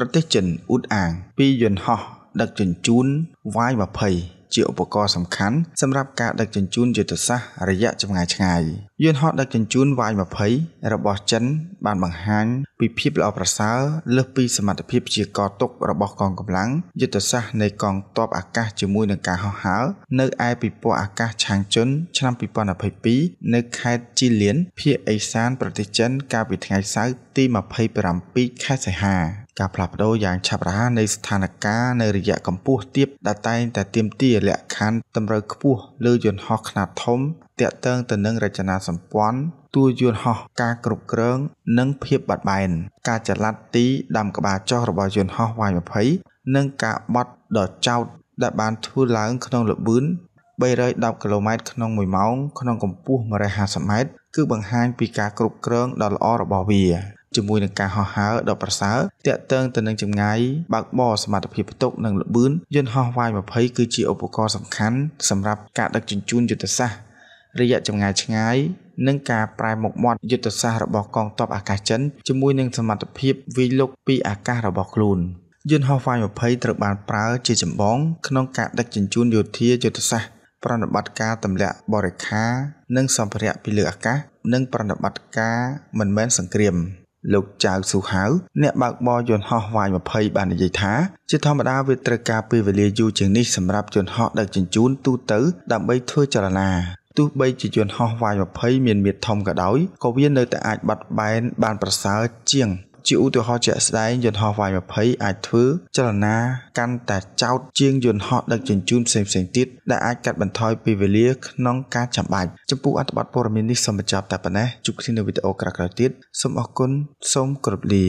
ប្រទេសចិនអ៊ូតអាង ពីយន្តហោះដឹកជញ្ជូន Y20 ជាឧបករណ៍សំខាន់សម្រាប់ការដឹកជញ្ជូនយុទ្ធសាស្ត្ររយៈចម្ងាយឆ្ងាយយន្តហោះដឹកជញ្ជូន Y20 របស់ចិនបានបង្ហាញពីភាពល្អប្រសើរលើសពីសមត្ថភាពជាកតុករបស់កងកម្លាំងយុទ្ធសាស្ត្រនៃកងទ័ពអាកាសជាមួយនឹងការហោះហើរនៅឯពិព័រណ៍អាកាសឆាងជុនឆ្នាំ2022នៅខេត្តជីលៀនភូមិឦសានប្រទេសចិនកាលពីថ្ងៃសៅរ៍ទី27ខែសីហាការផ្លាស់ប្ដូរយ៉ាងឆាប់រហ័សនៃស្ថានភាពនៅរយៈកម្ពស់ទាបដែលតែងតែទាមទារលក្ខខណ្ឌតម្រូវខ្ពស់លើយន្តហោះខ្នាតធំតាក់ទងទៅនឹងរចនាសម្ព័ន្ធតួយន្តហោះការគ្រប់គ្រងនិងភាពបត់បែនការចល័តទីដាំក្បាលចុះរបស់យន្តហោះ Y20 និងការបត់ដ៏ចោតដែលបានធ្វើឡើងក្នុងល្បឿន310គីឡូម៉ែត្រក្នុង1ម៉ោងក្នុងកម្ពស់150ម៉ែត្រគឺបង្ហាញពីការគ្រប់គ្រងដ៏ល្អរបស់វាជាមួយនឹងការហោះហើរដ៏ប្រសើរតាក់ទងទៅនឹងចម្ងាយបើកបរសមត្ថភាពផ្ទុកនិងល្បឿនយន្តហោះវាយ20គឺជាឧបករណ៍សំខាន់សម្រាប់ការដឹកជញ្ជូនយុទ្ធសាស្ត្ររយៈចម្ងាយឆ្ងាយនិងការប្រែមុខមាត់យុទ្ធសាស្ត្ររបស់កងទ័ពអាកាសចិនជាមួយនឹងសមត្ថភាពវាយលុកពីអាកាសរបស់ខ្លួនយន្តហោះ Y-20 ត្រូវបានប្រើជាចម្បងក្នុងការដឹកជញ្ជូនយោធាយុទ្ធសាស្ត្រប្រតិបត្តិការទម្លាក់បរិខានិងសម្ភារៈពីលើអាកាសនិងប្រតិបត្តិការមិនមែនសង្គ្រាមលោកចៅស៊ូហាវអ្នកបើកបរយន្តហោះវាយ20បាននិយាយថាជាធម្មតាវាត្រូវការពេលវេលាយូរជាងនេះសម្រាប់យន្តហោះដឹកជញ្ជូនទូទៅ ដើម្បីធ្វើចលនាទោះបីជាយន្តហោះវាយ20មានមាឌធំក៏ដោយក៏វានៅតែអាចបាត់បែនបាន ប្រសើរជាងជាឧទាហរណ៍ជាក់ស្ដែងយន្តហោះ Y20 អាចធ្វើចលនាកាន់តែចោតជាងយន្តហោះដឹកជញ្ជូនផ្សេងៗទៀតដែលអាចកាត់បន្ថយពេលវេលាក្នុងការចាំបាច់ចំពោះអត្ថបទព័ត៌មាននេះសូមបញ្ចប់តែប៉ុណ្ណេះជួបគ្នានៅវីដេអូក្រោយៗទៀតសូមអរគុណសូមគោរពលា